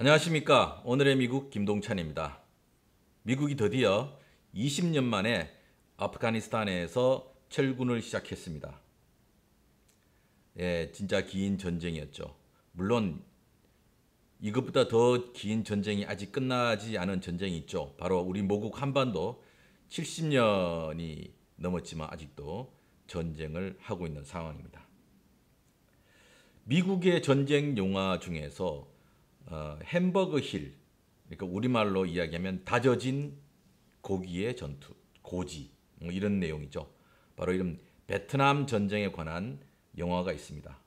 안녕하십니까. 오늘의 미국 김동찬입니다. 미국이 드디어 20년 만에 아프가니스탄에서 철군을 시작했습니다. 예, 진짜 긴 전쟁이었죠. 물론 이것보다 더 긴 전쟁이 아직 끝나지 않은 전쟁이 있죠. 바로 우리 모국 한반도 70년이 넘었지만 아직도 전쟁을 하고 있는 상황입니다. 미국의 전쟁 영화 중에서 어, 햄버거 힐 그러니까 우리말로 이야기하면 다져진 고기의 전투 고지 뭐 이런 내용이죠. 바로 이런 베트남 전쟁에 관한 영화가 있습니다.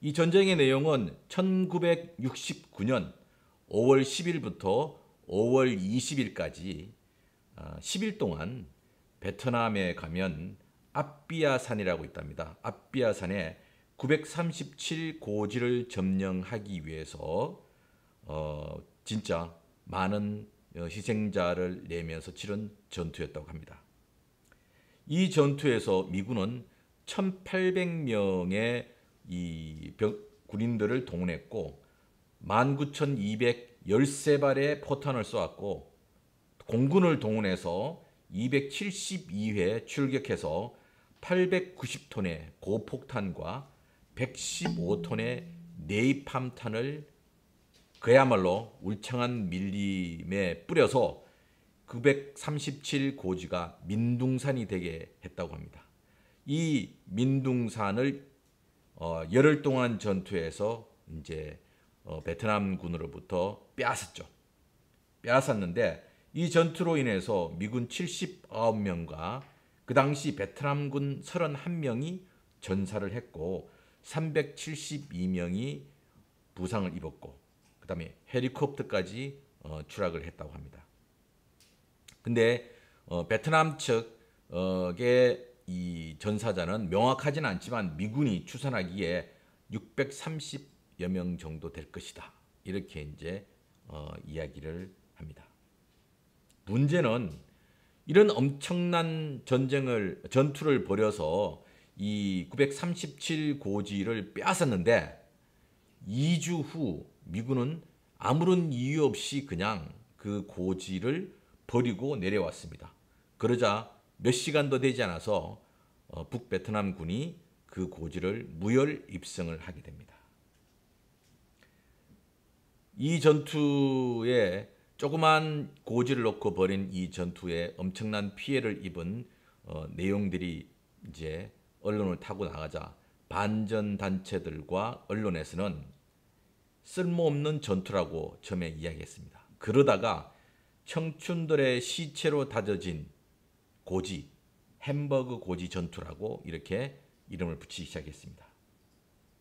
이 전쟁의 내용은 1969년 5월 10일부터 5월 20일까지 10일 아, 동안 베트남에 가면 아비아산이라고 있답니다. 아비아산에 937 고지를 점령하기 위해서 어, 진짜 많은 어, 희생자를 내면서 치른 전투였다고 합니다. 이 전투에서 미군은 1,800명의 이 병, 군인들을 동원했고 19,213발의 포탄을 쏘았고 공군을 동원해서 272회 출격해서 890톤의 고폭탄과 115톤의 내입함탄을 그야말로 울창한 밀림에 뿌려서 937 고지가 민둥산이 되게 했다고 합니다. 이 민둥산을 어, 열흘 동안 전투에서 이제 어, 베트남군으로부터 빼앗았죠. 빼앗았는데 이 전투로 인해서 미군 79명과 그 당시 베트남군 31명이 전사를 했고 372명이 부상을 입었고 그다음에 헬리콥터까지 어, 추락을 했다고 합니다. 근데 어, 베트남 측의 이 전사자는 명확하진 않지만 미군이 추산하기에 630여 명 정도 될 것이다. 이렇게 이제 어, 이야기를 합니다. 문제는 이런 엄청난 전쟁을 전투를 벌여서 이937 고지를 빼앗았는데 2주 후 미군은 아무런 이유 없이 그냥 그 고지를 버리고 내려왔습니다. 그러자 몇 시간도 되지 않아서 어, 북베트남 군이 그 고지를 무혈 입성을 하게 됩니다. 이 전투에 조그만 고지를 놓고 벌인 이 전투에 엄청난 피해를 입은 어, 내용들이 이제 언론을 타고 나가자 반전 단체들과 언론에서는 쓸모없는 전투라고 처음에 이야기했습니다. 그러다가 청춘들의 시체로 다져진 고지, 햄버그 고지 전투라고 이렇게 이름을 붙이기 시작했습니다.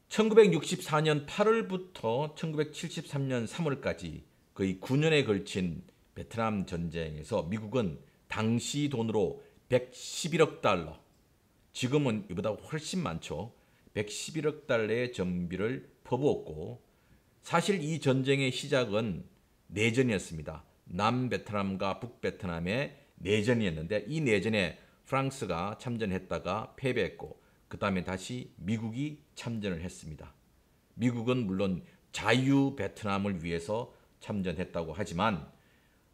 1964년 8월부터 1973년 3월까지 거의 9년에 걸친 베트남 전쟁에서 미국은 당시 돈으로 111억 달러, 지금은 이보다 훨씬 많죠. 111억 달러의 정비를 퍼부었고 사실 이 전쟁의 시작은 내전이었습니다. 남베트남과 북베트남의 내전이었는데 이 내전에 프랑스가 참전했다가 패배했고 그 다음에 다시 미국이 참전을 했습니다. 미국은 물론 자유 베트남을 위해서 참전했다고 하지만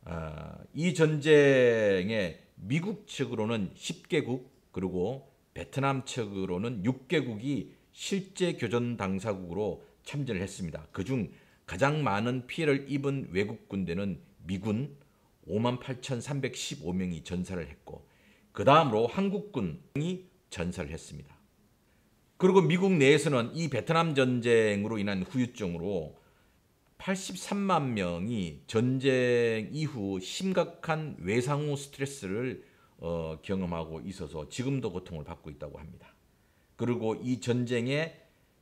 어, 이 전쟁에 미국 측으로는 10개국 그리고 베트남 측으로는 6개국이 실제 교전 당사국으로 참전을 했습니다. 그중 가장 많은 피해를 입은 외국 군대는 미군 58,315명이 전사를 했고 그 다음으로 한국군이 전사를 했습니다. 그리고 미국 내에서는 이 베트남 전쟁으로 인한 후유증으로 83만 명이 전쟁 이후 심각한 외상후 스트레스를 어, 경험하고 있어서 지금도 고통을 받고 있다고 합니다. 그리고 이 전쟁에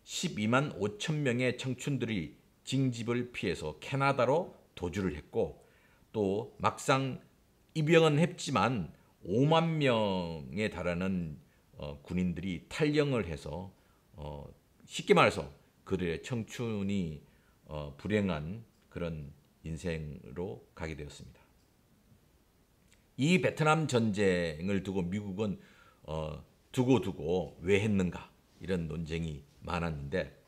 12만 5천 명의 청춘들이 징집을 피해서 캐나다로 도주를 했고 또 막상 입영은 했지만 5만 명에 달하는 어, 군인들이 탈영을 해서 어, 쉽게 말해서 그들의 청춘이 어, 불행한 그런 인생으로 가게 되었습니다. 이 베트남 전쟁을 두고 미국은 어, 두두고 두고 왜 했는가 이런 논쟁이 많았는데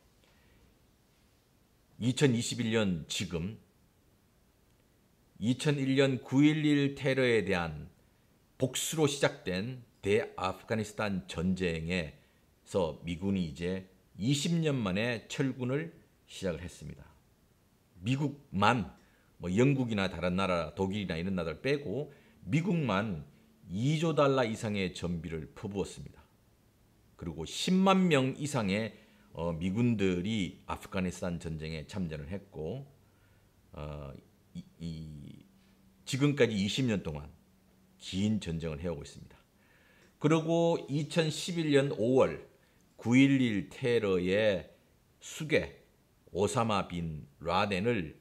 2021년 지금 2001년 9.11 테러에 대한 복수로 시작된 대아프가니스탄 전쟁에서 미군이 이제 20년 만에 철군을 시작을 했습니다. 미국만 뭐 영국이나 다른 나라 독일이나 이런 나라를 빼고 미국만 2조 달러 이상의 전비를 퍼부었습니다. 그리고 10만 명 이상의 어, 미군들이 아프가니스탄 전쟁에 참전을 했고 어, 이, 이, 지금까지 20년 동안 긴 전쟁을 해오고 있습니다. 그리고 2011년 5월 9.11 테러의 수괴 오사마 빈 라덴을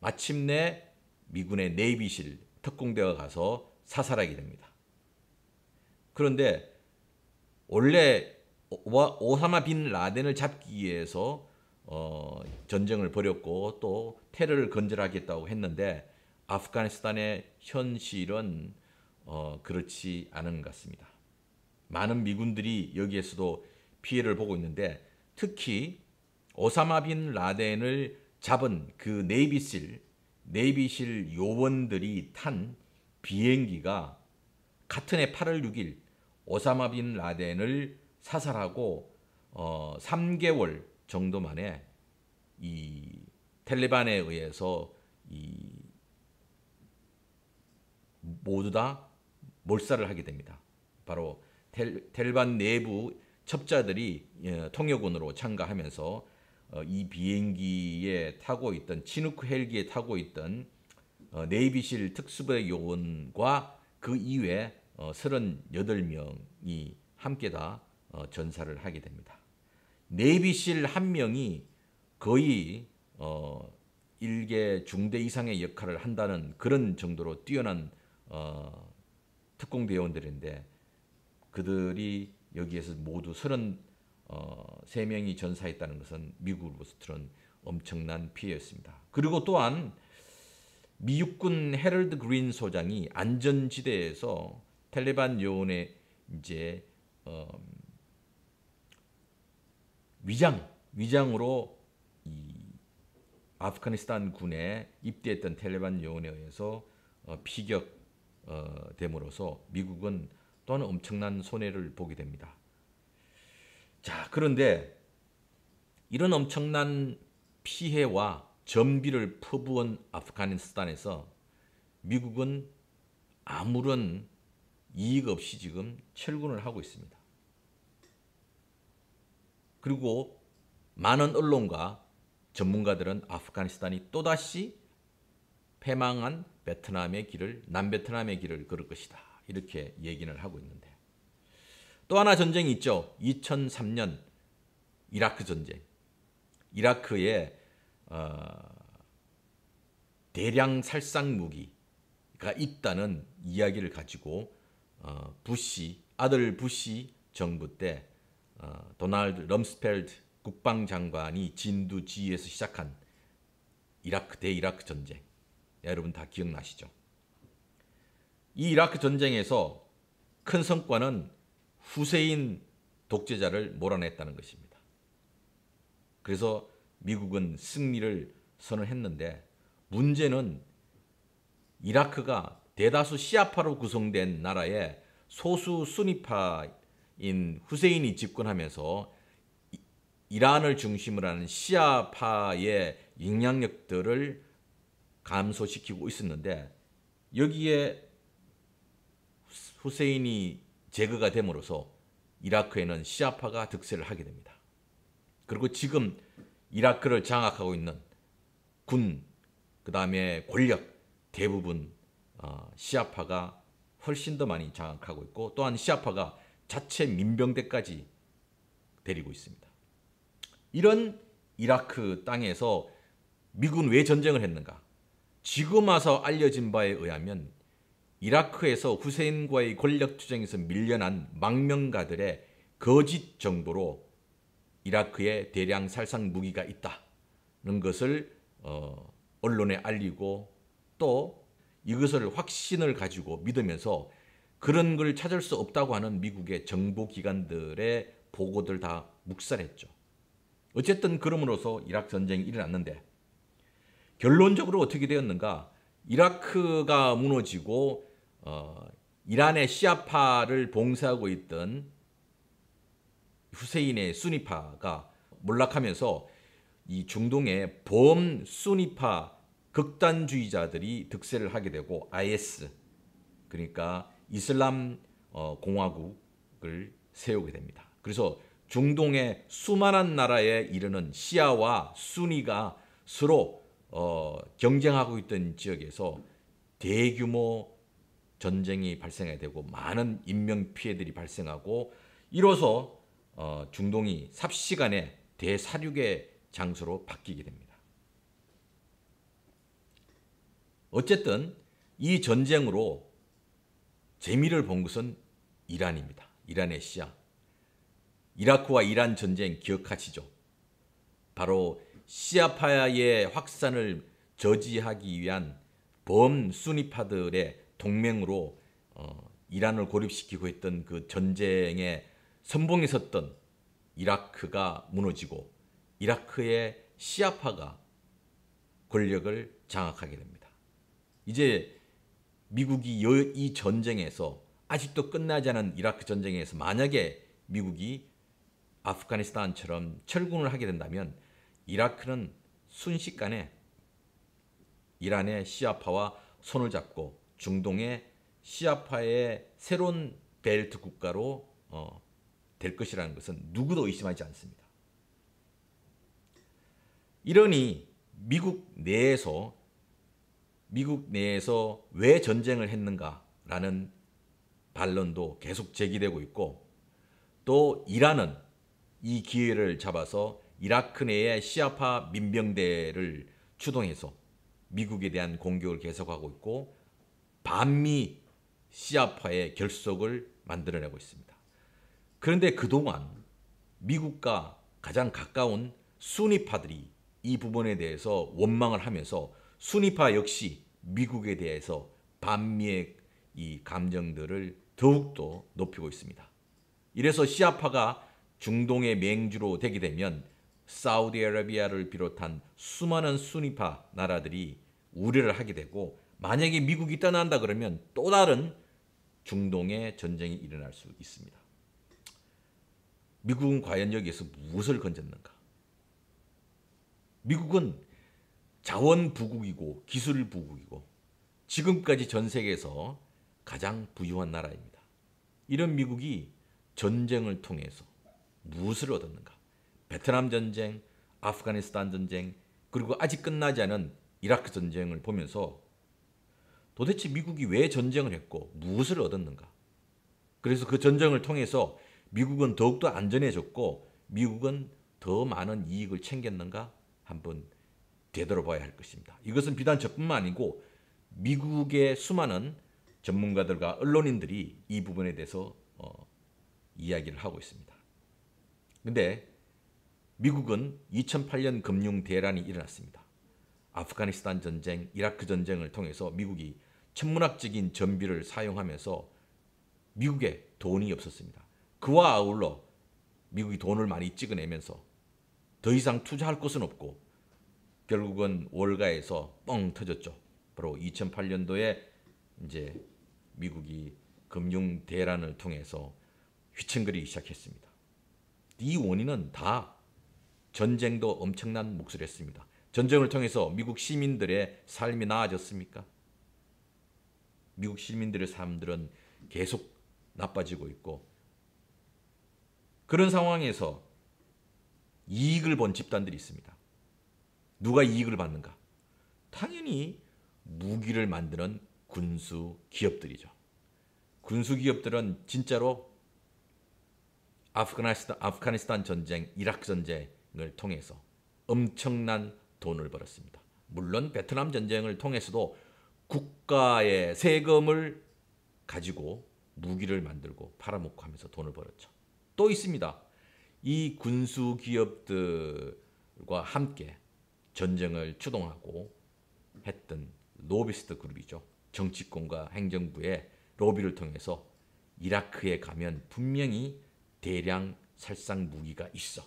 마침내 미군의 네이비실 특공대가 가서 사살하게 됩니다. 그런데 원래 오사마 빈 라덴을 잡기 위해서 어, 전쟁을 벌였고 또 테러를 건절하겠다고 했는데 아프가니스탄의 현실은 어, 그렇지 않은 것 같습니다. 많은 미군들이 여기에서도 피해를 보고 있는데 특히 오사마 빈 라덴을 잡은 그 네이비실, 네이비실 요원들이 탄 비행기가 같은 해 8월 6일 오사마 빈 라덴을 사살하고 어 3개월 정도 만에 이 텔레반에 의해서 이 모두 다 몰살을 하게 됩니다. 바로 텔, 텔반 내부 첩자들이 예, 통역원으로 참가하면서 어, 이 비행기에 타고 있던 치누크 헬기에 타고 있던 어, 네이비실 특수부의 요원과 그 이외 어, 38명이 함께 다 어, 전사를 하게 됩니다. 네비실 한 명이 거의 어, 일개 중대 이상의 역할을 한다는 그런 정도로 뛰어난 어, 특공대원들인데 그들이 여기에서 모두 33명이 어, 전사했다는 것은 미국으로서는 엄청난 피해였습니다. 그리고 또한 미육군 헤럴드 그린 소장이 안전지대에서 텔레반 요원의 이제 어, 위장 위장으로 이 아프가니스탄 군에 입대했던 텔레반 요원에 의해서 어, 피격됨으로써 어, 미국은 또한 엄청난 손해를 보게 됩니다. 자 그런데 이런 엄청난 피해와 전비를 퍼부은 아프가니스탄에서 미국은 아무런 이익 없이 지금 철군을 하고 있습니다. 그리고 많은 언론과 전문가들은 아프가니스탄이 또다시 패망한 베트남의 길을 남베트남의 길을 걸을 것이다. 이렇게 얘기를 하고 있는데 또 하나 전쟁이 있죠. 2003년 이라크 전쟁. 이라크의 어, 대량 살상 무기가 있다는 이야기를 가지고 어, 부시 아들 부시 정부 때 어, 도널드 럼스펠드 국방장관이 진두 지휘에서 시작한 이라크 대 이라크 전쟁 여러분 다 기억나시죠? 이 이라크 전쟁에서 큰 성과는 후세인 독재자를 몰아냈다는 것입니다. 그래서 미국은 승리를 선언했는데 문제는 이라크가 대다수 시아파로 구성된 나라의 소수 순위파 인 후세인이 집권하면서 이란을 중심으로 하는 시아파의 영향력들을 감소시키고 있었는데 여기에 후세인이 제거가 됨으로써 이라크에는 시아파가 득세를 하게 됩니다. 그리고 지금 이라크를 장악하고 있는 군, 그 다음에 권력 대부분 어, 시아파가 훨씬 더 많이 장악하고 있고 또한 시아파가 자체 민병대까지 데리고 있습니다. 이런 이라크 땅에서 미군 왜 전쟁을 했는가? 지금 와서 알려진 바에 의하면 이라크에서 후세인과의 권력투쟁에서 밀려난 망명가들의 거짓 정보로 이라크에 대량 살상 무기가 있다는 것을 어, 언론에 알리고 또 이것을 확신을 가지고 믿으면서 그런 걸 찾을 수 없다고 하는 미국의 정보기관들의 보고들 다 묵살했죠. 어쨌든 그럼으로써 이락 전쟁이 일어났는데 결론적으로 어떻게 되었는가? 이라크가 무너지고 어, 이란의 시아파를 봉쇄하고 있던 후세인의 수니파가 몰락하면서 이 중동의 범 수니파 극단주의자들이 득세를 하게 되고 IS 그러니까 이슬람 어, 공화국을 세우게 됩니다. 그래서 중동의 수많은 나라에 이르는 시아와 순이가 서로 어, 경쟁하고 있던 지역에서 대규모 전쟁이 발생해 되고 많은 인명 피해들이 발생하고 이로써 어, 중동이 삽시간에 대사륙의 장소로 바뀌게 됩니다. 어쨌든 이 전쟁으로 재미를 본 것은 이란입니다. 이란의 시야. 이라크와 이란 전쟁 기억하시죠? 바로 시아파야의 확산을 저지하기 위한 범순니파들의 동맹으로 어, 이란을 고립시키고 했던 그 전쟁에 선봉에 섰던 이라크가 무너지고 이라크의 시아파가 권력을 장악하게 됩니다. 이제 미국이 이 전쟁에서 아직도 끝나지 않은 이라크 전쟁에서 만약에 미국이 아프가니스탄처럼 철군을 하게 된다면 이라크는 순식간에 이란의 시아파와 손을 잡고 중동의 시아파의 새로운 벨트 국가로 어, 될 것이라는 것은 누구도 의심하지 않습니다. 이러니 미국 내에서 미국 내에서 왜 전쟁을 했는가라는 반론도 계속 제기되고 있고 또 이란은 이 기회를 잡아서 이라크 내의 시아파 민병대를 추동해서 미국에 대한 공격을 계속하고 있고 반미 시아파의 결속을 만들어내고 있습니다. 그런데 그동안 미국과 가장 가까운 순위파들이 이 부분에 대해서 원망을 하면서 순위파 역시 미국에 대해서 반미의 이 감정들을 더욱더 높이고 있습니다. 이래서 시아파가 중동의 맹주로 되게 되면 사우디아라비아를 비롯한 수많은 순위파 나라들이 우려를 하게 되고 만약에 미국이 떠난다 그러면 또 다른 중동의 전쟁이 일어날 수 있습니다. 미국은 과연 여기에서 무엇을 건졌는가? 미국은 자원 부국이고 기술 부국이고 지금까지 전 세계에서 가장 부유한 나라입니다. 이런 미국이 전쟁을 통해서 무엇을 얻었는가? 베트남 전쟁, 아프가니스탄 전쟁, 그리고 아직 끝나지 않은 이라크 전쟁을 보면서 도대체 미국이 왜 전쟁을 했고 무엇을 얻었는가? 그래서 그 전쟁을 통해서 미국은 더욱더 안전해졌고 미국은 더 많은 이익을 챙겼는가? 한번 되돌아봐야 할 것입니다. 이것은 비단 저뿐만 아니고 미국의 수많은 전문가들과 언론인들이 이 부분에 대해서 어, 이야기를 하고 있습니다. 근데 미국은 2008년 금융 대란이 일어났습니다. 아프가니스탄 전쟁, 이라크 전쟁을 통해서 미국이 천문학적인 전비를 사용하면서 미국에 돈이 없었습니다. 그와 아울러 미국이 돈을 많이 찍어내면서 더 이상 투자할 곳은 없고 결국은 월가에서 뻥 터졌죠. 바로 2008년도에 이제 미국이 금융 대란을 통해서 휘청거리기 시작했습니다. 이 원인은 다 전쟁도 엄청난 몫을 했습니다. 전쟁을 통해서 미국 시민들의 삶이 나아졌습니까? 미국 시민들의 삶들은 계속 나빠지고 있고 그런 상황에서 이익을 본 집단들이 있습니다. 누가 이익을 받는가? 당연히 무기를 만드는 군수 기업들이죠. 군수 기업들은 진짜로 아프가니스탄, 아프가니스탄 전쟁, 이라크 전쟁을 통해서 엄청난 돈을 벌었습니다. 물론 베트남 전쟁을 통해서도 국가의 세금을 가지고 무기를 만들고 팔아먹고 하면서 돈을 벌었죠. 또 있습니다. 이 군수 기업들과 함께 전쟁을 추동하고 했던 로비스트 그룹이죠. 정치권과 행정부의 로비를 통해서 이라크에 가면 분명히 대량 살상 무기가 있어.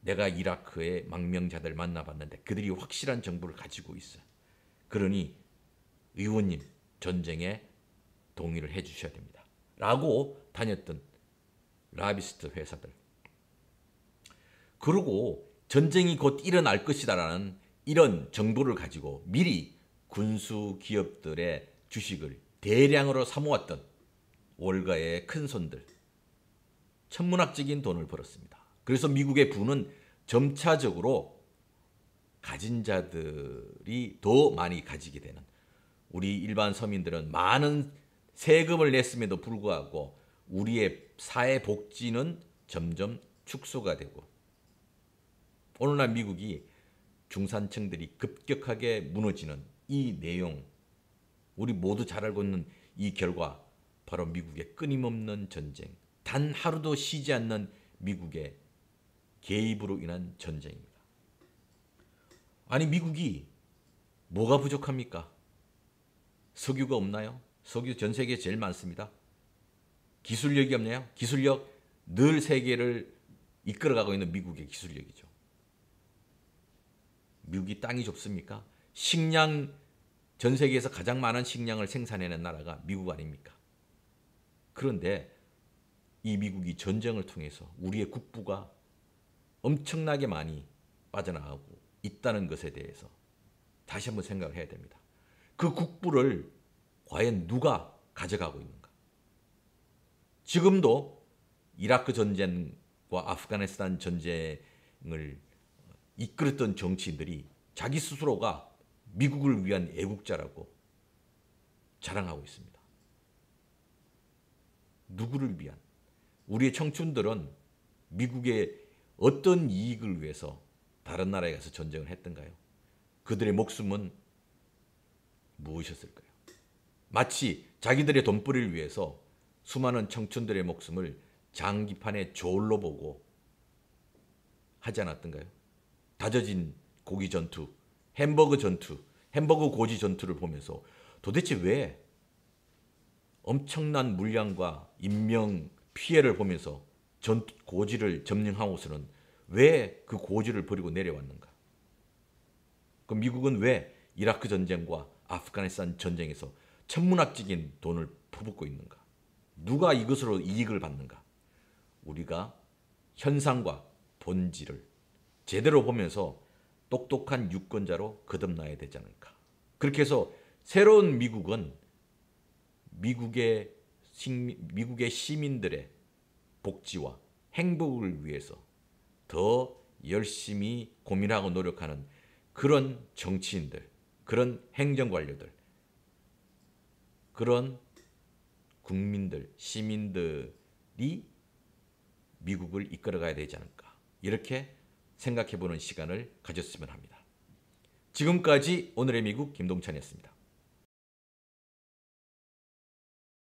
내가 이라크의 망명자들 만나봤는데 그들이 확실한 정보를 가지고 있어. 그러니 의원님 전쟁에 동의를 해 주셔야 됩니다. 라고 다녔던 라비스트 회사들. 그리고 전쟁이 곧 일어날 것이다라는 이런 정보를 가지고 미리 군수 기업들의 주식을 대량으로 사모았던 월가의 큰 손들 천문학적인 돈을 벌었습니다. 그래서 미국의 부는 점차적으로 가진 자들이 더 많이 가지게 되는 우리 일반 서민들은 많은 세금을 냈음에도 불구하고 우리의 사회 복지는 점점 축소가 되고 오늘날 미국이 중산층들이 급격하게 무너지는 이 내용, 우리 모두 잘 알고 있는 이 결과, 바로 미국의 끊임없는 전쟁, 단 하루도 쉬지 않는 미국의 개입으로 인한 전쟁입니다. 아니 미국이 뭐가 부족합니까? 석유가 없나요? 석유 전 세계에 제일 많습니다. 기술력이 없나요? 기술력 늘 세계를 이끌어가고 있는 미국의 기술력이죠. 미국이 땅이 좁습니까? 식량 전 세계에서 가장 많은 식량을 생산해낸 나라가 미국 아닙니까? 그런데 이 미국이 전쟁을 통해서 우리의 국부가 엄청나게 많이 빠져나가고 있다는 것에 대해서 다시 한번 생각을 해야 됩니다. 그 국부를 과연 누가 가져가고 있는가? 지금도 이라크 전쟁과 아프가니스탄 전쟁을 이끌었던 정치인들이 자기 스스로가 미국을 위한 애국자라고 자랑하고 있습니다. 누구를 위한? 우리의 청춘들은 미국의 어떤 이익을 위해서 다른 나라에 가서 전쟁을 했던가요? 그들의 목숨은 무엇이었을까요? 마치 자기들의 돈벌이를 위해서 수많은 청춘들의 목숨을 장기판의 저로 보고 하지 않았던가요? 다져진 고기 전투, 햄버거 전투, 햄버거 고지 전투를 보면서 도대체 왜 엄청난 물량과 인명 피해를 보면서 전 고지를 점령하고서는 왜 그 고지를 버리고 내려왔는가? 그 미국은 왜 이라크 전쟁과 아프가니스탄 전쟁에서 천문학적인 돈을 퍼붓고 있는가? 누가 이것으로 이익을 받는가? 우리가 현상과 본질을 제대로 보면서 똑똑한 유권자로 거듭나야 되지 않을까. 그렇게 해서 새로운 미국은 미국의 미국의 시민들의 복지와 행복을 위해서 더 열심히 고민하고 노력하는 그런 정치인들, 그런 행정관료들, 그런 국민들, 시민들이 미국을 이끌어가야 되지 않을까. 이렇게 생각해보는 시간을 가졌으면 합니다. 지금까지 오늘의 미국 김동찬이었습니다.